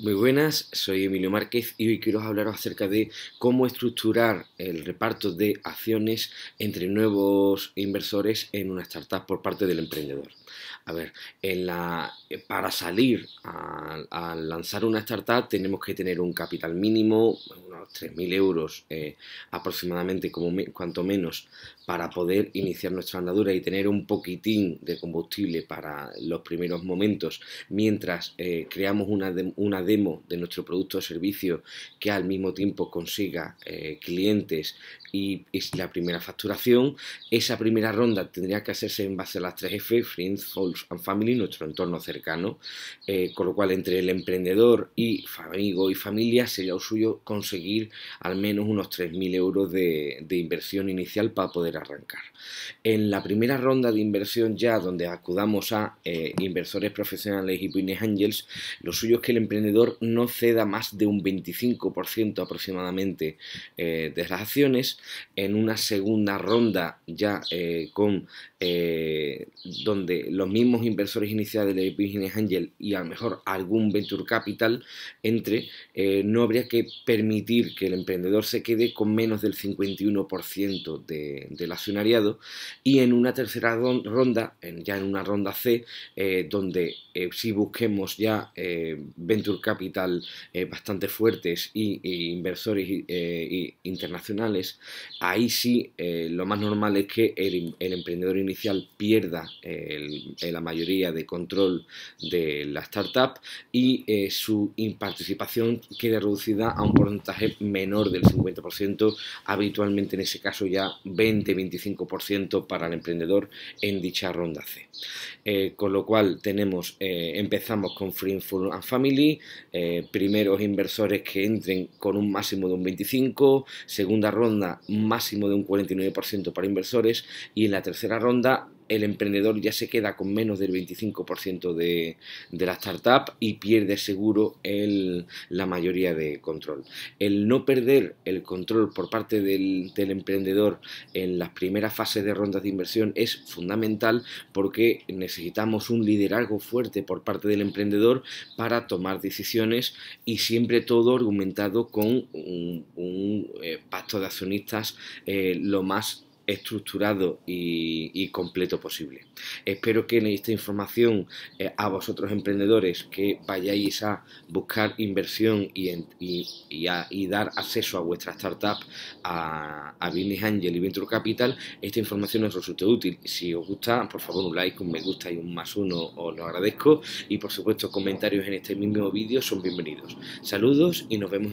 Muy buenas, soy Emilio Márquez y hoy quiero hablaros acerca de cómo estructurar el reparto de acciones entre nuevos inversores en una startup por parte del emprendedor. A ver, en la, eh, para salir a, lanzar una startup tenemos que tener un capital mínimo, unos 3.000 euros eh, aproximadamente, como cuanto menos, para poder iniciar nuestra andadura y tener un poquitín de combustible para los primeros momentos, mientras eh, creamos una, una, demo de nuestro producto o servicio que al mismo tiempo consiga clientes y, la primera facturación. Esa primera ronda tendría que hacerse en base a las 3F, Friends, Hold Family, nuestro entorno cercano, eh, con lo cual entre el emprendedor y amigo y familia sería suyo conseguir al menos unos 3.000 euros de, inversión inicial para poder arrancar. En la primera ronda de inversión ya donde acudamos a eh, inversores profesionales y business angels, lo suyo es que el emprendedor no ceda más de un 25% aproximadamente eh, de las acciones. En una segunda ronda ya con donde los mismos inversores iniciales de business Angel y a lo mejor algún venture capital entre, eh, no habría que permitir que el emprendedor se quede con menos del 51% de, del accionariado y en una tercera ronda, ya en una ronda C, eh, donde eh, si busquemos ya venture capital bastante fuertes y, inversores internacionales, ahí sí lo más normal es que el, emprendedor inicial pierda el la mayoría de control de la startup y eh, su participación queda reducida a un porcentaje menor del 50%, habitualmente en ese caso ya 20-25% para el emprendedor en dicha ronda C. Eh, con lo cual tenemos, eh, empezamos con free and Family, primeros inversores que entren con un máximo de un 25, segunda ronda máximo de un 49% para inversores y en la tercera ronda el emprendedor ya se queda con menos del 25% de, la startup y pierde seguro el, la mayoría de control. El no perder el control por parte del, emprendedor en las primeras fases de rondas de inversión es fundamental porque necesitamos un liderazgo fuerte por parte del emprendedor para tomar decisiones y siempre todo argumentado con un, eh, pacto de accionistas eh, lo más estructurado y, completo posible. Espero que en esta información eh, a vosotros emprendedores que vayáis a buscar inversión y, dar acceso a vuestra startup a, Business Angel y Venture Capital, esta información os resulte útil. Si os gusta, por favor un like, un me gusta y un más uno os lo agradezco y por supuesto comentarios en este mismo vídeo son bienvenidos. Saludos y nos vemos en